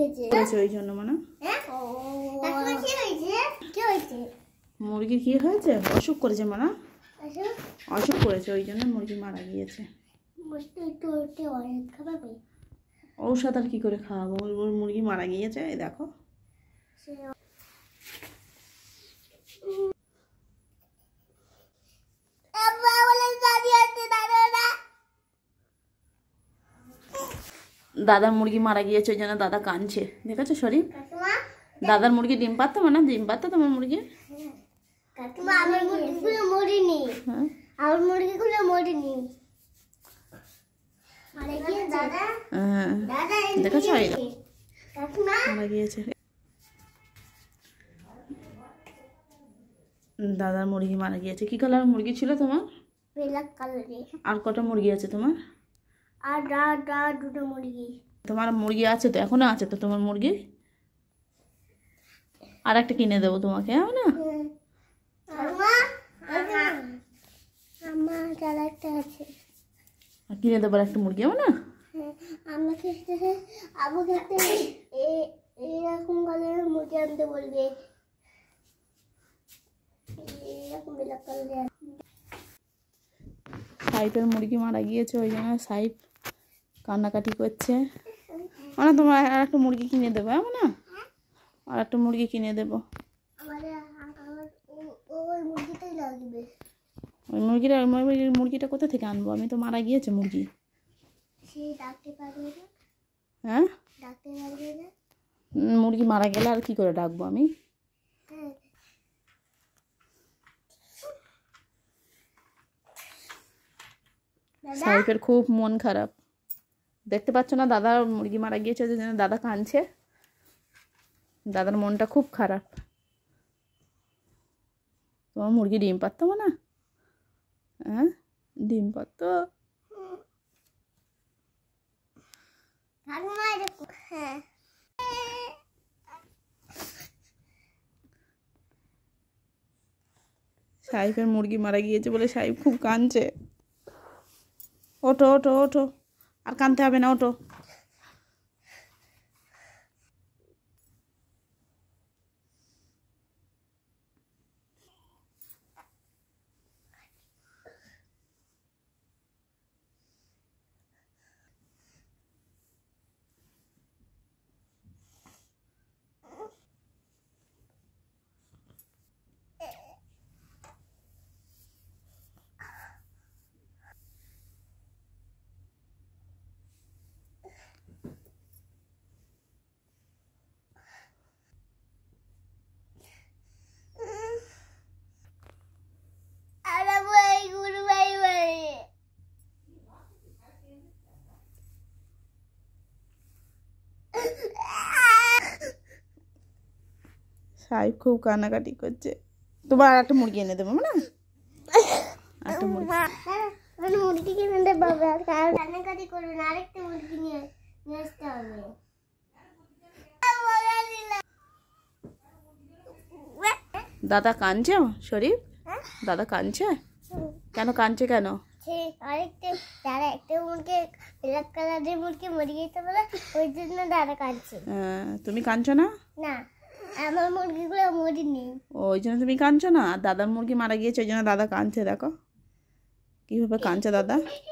হয়েছে ওই জন্য মানে হ্যাঁ? মুরগির কি হয়েছে অসুখ করেছে মানা অসুখ করেছে ওই জন্য মুরগি মারা গিয়েছে ঔষধ আর কি করে খাওয়াবো মুরগি মারা গিয়েছে দেখো দাদার মুরগি মারা গিয়েছে ওই জন্য দাদা কাঁদছে দেখেছো সরি দাদার মুরগি ডিম পারতো না মানে? ডিম পারতো তোমার মুরগি হ্যাঁ। হ্যাঁ। হ্যাঁ। দাদার মুরগি মারা গিয়েছে কি কালার মুরগি ছিল তোমার আর কটা মুরগি আছে তোমার আর ডা ডা দুটো মুরগি তোমার মুরগি আছে তো এখনো আছে তো তোমার মুরগি আর একটা কিনে দেবো তোমাকে হ্যাঁ না হ্যাঁ। কিনে দেবো একটা মুরগি হবে হ্যাঁ, না হ্যাঁ, আমাকে আবুকে এরকম কালারের মুরগি আনতে বলবে এরকম বিলাক কালারের সাইফের মুরগি মারা গিয়েছে ওই জন্য সাইফ কান্নাকাটি করছে মানে তোমার আর একটা মুরগি কিনে দেবো এমন হ্যাঁ না আর একটা মুরগি কিনে দেবো ওই মুরগিটা ওই মুরগির মুরগিটা কোথা থেকে আনবো আমি তো মারা গিয়েছে মুরগি হ্যাঁ মুরগি মারা গেলে আর কি করে ডাকবো আমি সাহেবের খুব মন খারাপ দেখতে পাচ্ছ না দাদা মুরগি মারা গিয়েছে যে দাদা কাঁদছে দাদার মনটা খুব খারাপ তোমার মুরগি ডিম পারতো না হ্যাঁ ডিম পারতো সাহেবের মুরগি মারা গিয়েছে বলে সাহেব খুব কাঁদছে Otto, Otto, Otto. Alcántame, oto. সাহেব খুব কান্নাকাটি করছে তোমার আর একটা মুরগি এনে দেবো না দাদা কানছে শরীফ দাদা কানছে কেন কানছে কেন একটা মুরগি হ্যাঁ? মুরগি মরে বলে ওই দাদা হ্যাঁ, তুমি কাঁদছো না না আমার মুরগিগুলো মরিনি ওই জন্য তুমি কাঁদছো না দাদার মুরগি মারা গিয়েছে ওই জন্য দাদা কাঁদছে দেখো কীভাবে কাঁদছে দাদা